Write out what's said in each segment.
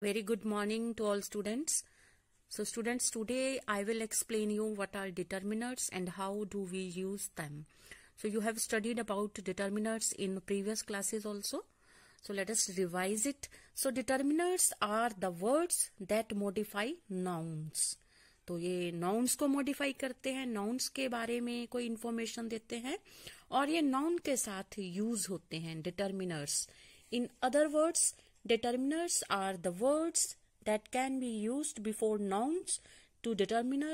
very good morning to all students so students today i will explain you what are determiners and how do we use them so you have studied about determiners in previous classes also so let us revise it so determiners are the words that modify nouns तो ये nouns को modify करते हैं nouns के बारे में कोई information देते हैं और ये नाउन के साथ यूज होते हैं determiners in other words Determiners are the words that can be used before nouns to determine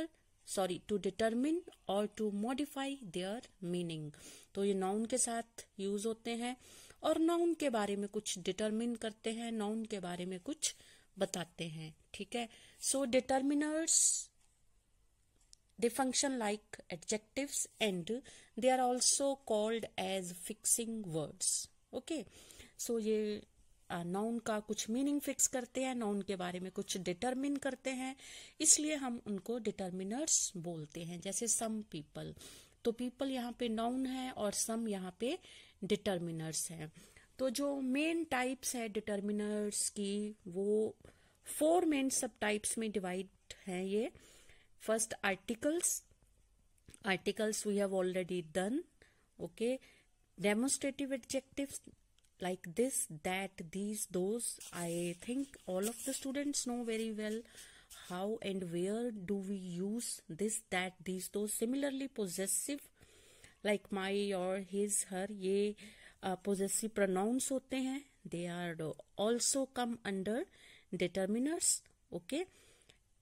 sorry to determine और टू मॉडिफाई देयर मीनिंग तो ये नाउन के साथ यूज होते हैं और नाउन के बारे में कुछ डिटर्मिन करते हैं नाउन के बारे में कुछ बताते हैं ठीक है so determiners they function like adjectives and they are also called as fixing words okay so ये नाउन का कुछ मीनिंग फिक्स करते हैं नाउन के बारे में कुछ डिटरमिन करते हैं इसलिए हम उनको डिटरमिनर्स बोलते हैं जैसे सम पीपल तो पीपल यहाँ पे नाउन है और सम यहाँ पे डिटरमिनर्स हैं तो जो मेन टाइप्स है डिटरमिनर्स की वो फोर मेन सब टाइप्स में डिवाइड है ये first articles articles we have already done okay demonstrative adjective like this that these those i think all of the students know very well how and where do we use this that these those similarly possessive like my or his her ye uh, possessive pronouns hote hain they are also come under determiners okay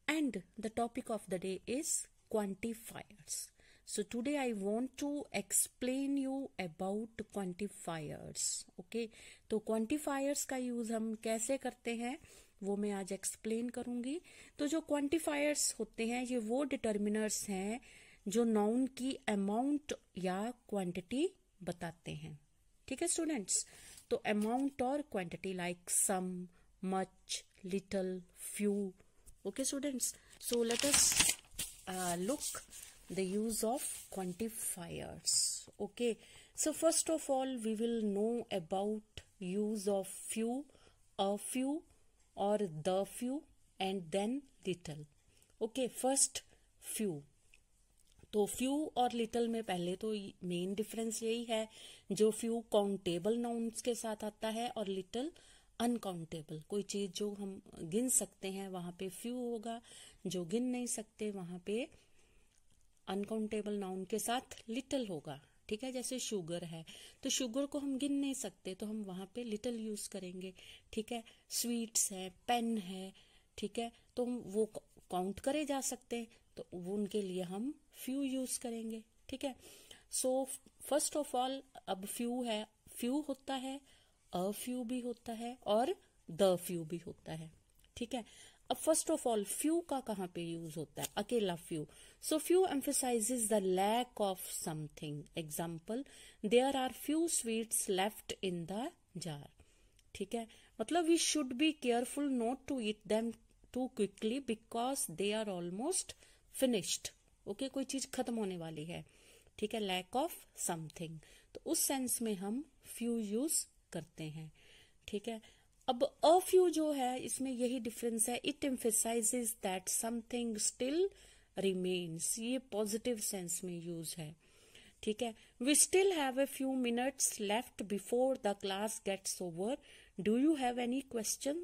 and the topic of the day is quantifiers so today i want to explain you about quantifiers okay तो quantifiers का use हम कैसे करते हैं वो मैं आज explain करूंगी तो जो क्वांटिफायर्स होते हैं ये वो डिटर्मिनर्स हैं जो नाउन की अमाउंट या क्वांटिटी बताते हैं ठीक है स्टूडेंट्स तो अमाउंट और quantity like some much little few okay students so let us look the use of quantifiers okay so first of all we will know about use of few a few or the few and then little okay first few तो few और little में पहले तो main difference यही है जो few countable nouns के साथ आता है और लिटल अनकाउंटेबल कोई चीज जो हम गिन सकते हैं वहां पे फ्यू होगा जो गिन नहीं सकते वहां पे अनकाउंटेबल नाउन के साथ लिटल होगा ठीक है जैसे शुगर है तो शुगर को हम गिन नहीं सकते तो हम वहां पे लिटल यूज करेंगे ठीक है स्वीट्स है पेन है ठीक है तो हम वो काउंट करे जा सकते हैं तो वो उनके लिए हम फ्यू यूज करेंगे ठीक है सो फर्स्ट ऑफ ऑल अब फ्यू है फ्यू होता है अ फ्यू भी होता है और द फ्यू भी होता है ठीक है अब फर्स्ट ऑफ ऑल फ्यू का कहाँ पे यूज होता है अकेला few so few emphasize the lack of something example there are few sweets left in the jar ठीक है मतलब we should be careful not to eat them too quickly because they are almost finished okay कोई चीज खत्म होने वाली है ठीक है लैक ऑफ समथिंग तो उस सेंस में हम फ्यू यूज करते हैं ठीक है अब अ फ्यू जो है इसमें यही डिफरेंस है it emphasize that something still remains ये पॉजिटिव सेंस में यूज है ठीक है we still have a few minutes left before the class gets over do you have any question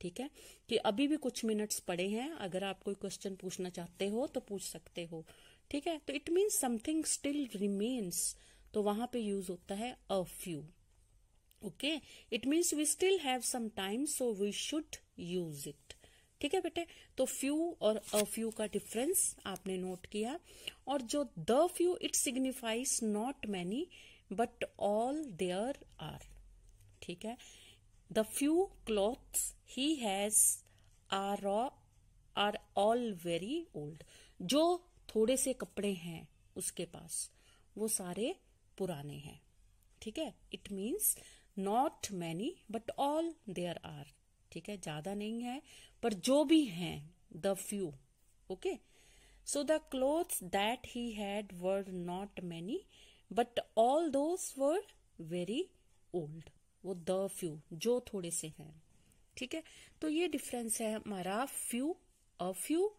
ठीक है कि अभी भी कुछ मिनट्स पड़े हैं अगर आप कोई क्वेश्चन पूछना चाहते हो तो पूछ सकते हो ठीक है तो it means something still remains तो वहां पे यूज होता है a few okay it means we still have some time so we should use it ठीक है बेटे तो फ्यू और अ फ्यू का डिफरेंस आपने नोट किया और जो the few it signifies not many but all there are ठीक है the few clothes he has are are all very old जो थोड़े से कपड़े हैं उसके पास वो सारे पुराने हैं ठीक है it means not many but all there are ठीक है ज्यादा नहीं है पर जो भी हैं the few okay so the clothes that he had were not many but all those were very old वो द फ्यू जो थोड़े से हैं ठीक है तो ये डिफरेंस है हमारा फ्यू अ फ्यू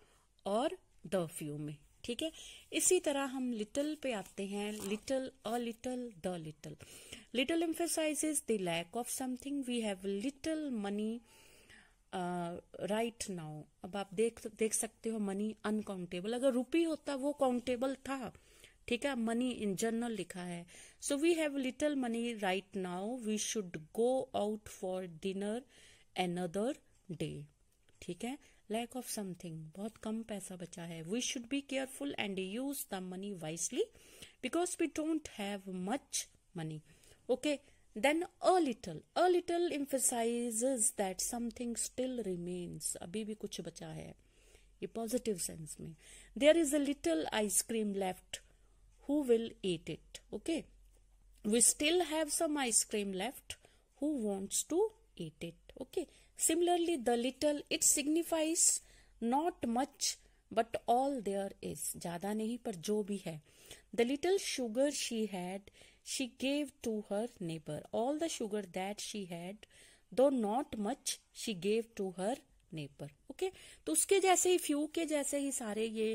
और द फ्यू में ठीक है इसी तरह हम लिटल पे आते हैं little a little the little little emphasizes the lack of something we have little money right now अब आप देख देख सकते हो मनी अनकाउंटेबल अगर रुपी होता वो काउंटेबल था ठीक है मनी इन जनरल लिखा है so we have little money right now we should go out for dinner another day ठीक है lack of something बहुत कम पैसा बचा है we should be careful and use the money wisely because we don't have much money okay then a little a little emphasizes that something still remains अभी भी कुछ बचा है ये पॉजिटिव सेंस में there is a little ice cream left. Who will eat it? Okay. we still have some ice cream left who wants to eat it okay Similarly, the little it signifies not much but all there is. ज्यादा नहीं पर जो भी है. The little sugar she had, she gave to her neighbor. All the sugar that she had, though not much, she gave to her neighbour okay okay? तो उसके जैसे ही few के जैसे ही सारे ये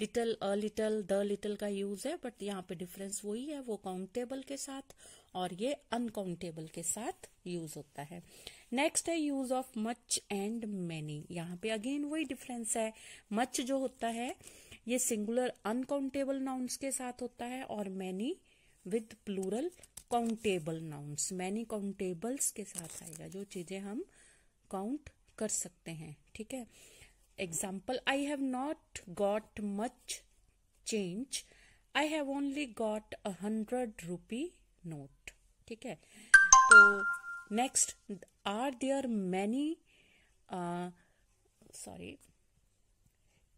little a little the little का use है बट यहाँ पे डिफरेंस वही है वो काउंटेबल के साथ और ये अनकाउंटेबल के साथ यूज होता है नेक्स्ट है use of much and many यहाँ पे अगेन वही डिफरेंस है मच जो होता है ये सिंगुलर अनकाउंटेबल नाउन्स के साथ होता है और many with plural countable nouns many countables के साथ आएगा जो चीजें हम काउंट कर सकते हैं ठीक है example I have not got much change I have only got a hundred rupee note ठीक है तो next are there many sorry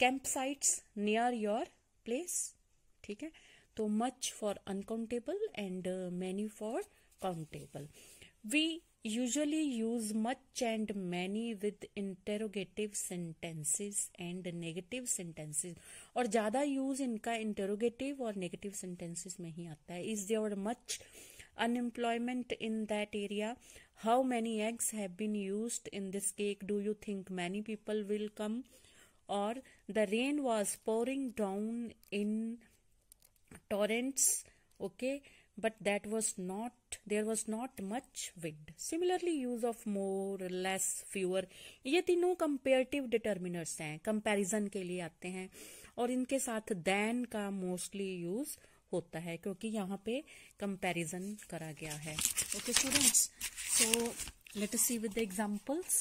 camp sites near your place ठीक है तो much for uncountable and many for countable we usually use much and many with interrogative sentences and negative sentences और ज्यादा use इनका interrogative और negative sentences में ही आता है is there much unemployment in that area how many eggs have been used in this cake do you think many people will come or the rain was pouring down in torrents okay but that was not there was not much wind similarly use of more less fewer ये तीनों comparative determiners हैं comparison के लिए आते हैं और इनके साथ दैन का मोस्टली यूज होता है क्योंकि यहाँ पे कंपैरिजन करा गया है okay students so let see with the examples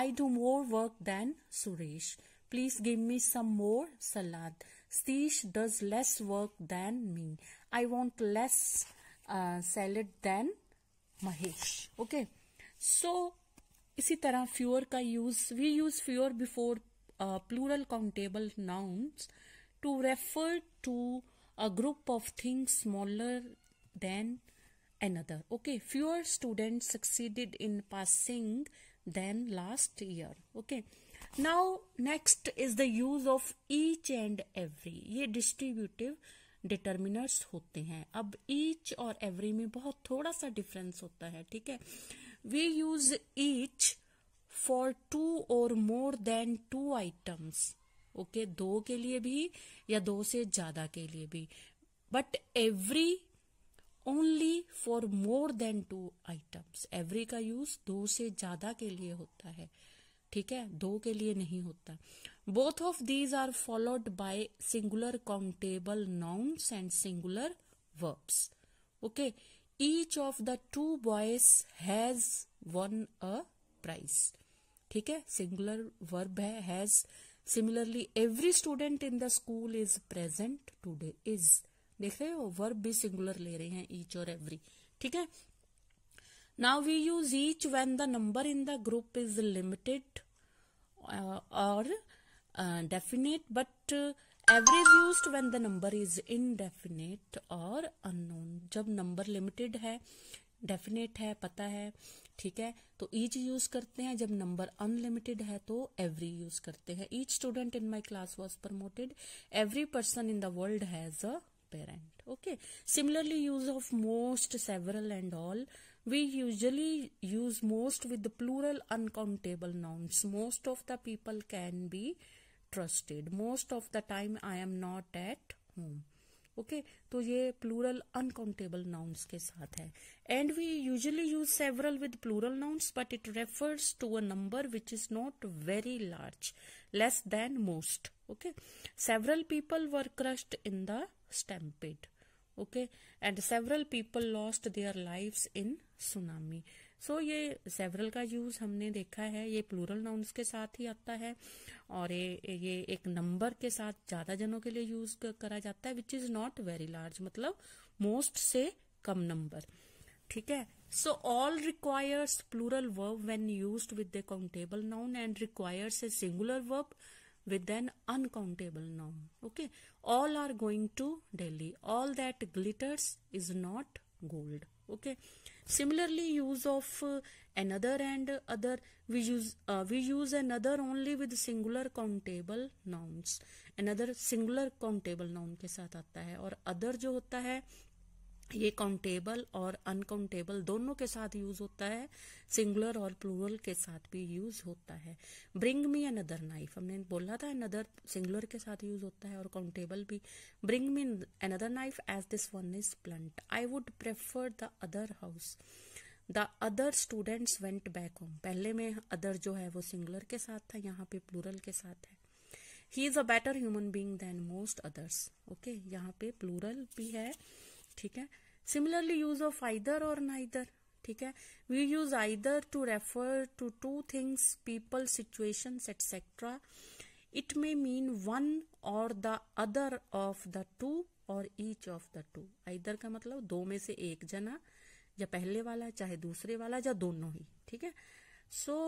I do more work than Suresh please give me some more salad Satish does less work than me I want less salad than Mahesh okay so इसी तरह fewer का use we use fewer before plural countable nouns to refer to a group of things smaller than another okay fewer students succeeded in passing than last year okay now next is the use of each and every ye distributive determiners hote hain ab each or every mein bahut thoda sa difference hota hai theek hai we use each for two or more than two items okay okay? दो के लिए भी या दो से ज्यादा के लिए भी but every only for more than two items every का यूज दो से ज्यादा के लिए होता है ठीक है दो के लिए नहीं होता both of these are followed by singular countable nouns and singular verbs okay each of the two boys has won a price ठीक है सिंगुलर वर्ब है has similarly every student in the school is present today is देख रहे हो verb भी singular ले रहे हैं ईच और एवरी ठीक है now we use each when the number in the group is limited और definite but every is use when the number is indefinite और अनोन जब नंबर लिमिटेड है डेफिनेट है पता है ठीक है तो ईच यूज करते हैं जब नंबर अनलिमिटेड है तो एवरी यूज करते हैं each student in my class was promoted every person in the world has a parent okay similarly use of most several and all we usually use most with plural uncountable nouns most of the people can be trusted most of the time I am not at home okay okay? तो ये plural uncountable nouns के साथ है and we usually use several with plural nouns but it refers to a number which is not very large less than most okay several people were crushed in the stampede okay and several people lost their life in tsunami so so, ये several का use हमने देखा है ये plural nouns के साथ ही आता है और ये ये एक नंबर के साथ ज्यादा जनों के लिए यूज करा जाता है which is not very large मतलब मोस्ट से कम नंबर ठीक है so all requires plural verb when used with the countable noun and requires a singular verb with an uncountable noun okay all are going to Delhi all that glitters is not gold okay Similarly, use of uh, another and other, we use, uh, we use another only with singular countable nouns. Another singular countable noun ke sath aata hai aur other jo hota hai ये countable और uncountable दोनों के साथ use होता है singular और plural के साथ भी यूज होता है ब्रिंग मी अनदर नाइफ हमने बोला था अनदर सिंगुलर के साथ यूज होता है और काउंटेबल भी bring me another knife as this one is blunt I would prefer the other house the other students went back home पहले में अदर जो है वो सिंगुलर के साथ था यहाँ पे प्लूरल के साथ है he is a better human being than most others okay यहाँ पे प्लूरल भी है ठीक है सिमिलरली यूज ऑफ आइदर और नाइदर ठीक है we use either to refer to two things people situation etcetera it may mean one or the other of the two or each of the two either का मतलब दो में से एक जना या पहले वाला चाहे दूसरे वाला या दोनों ही ठीक है so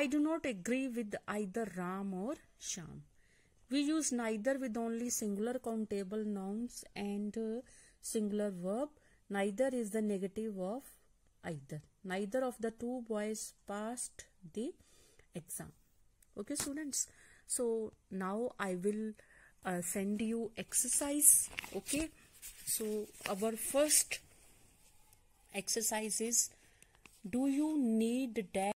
I do not agree with either Ram or Shyam We use neither with only singular countable nouns and uh, singular verb. Neither is the negative of either. Neither of the two boys passed the exam. Okay students. So now I will uh, send you exercise. Okay. So our first exercise is do you need that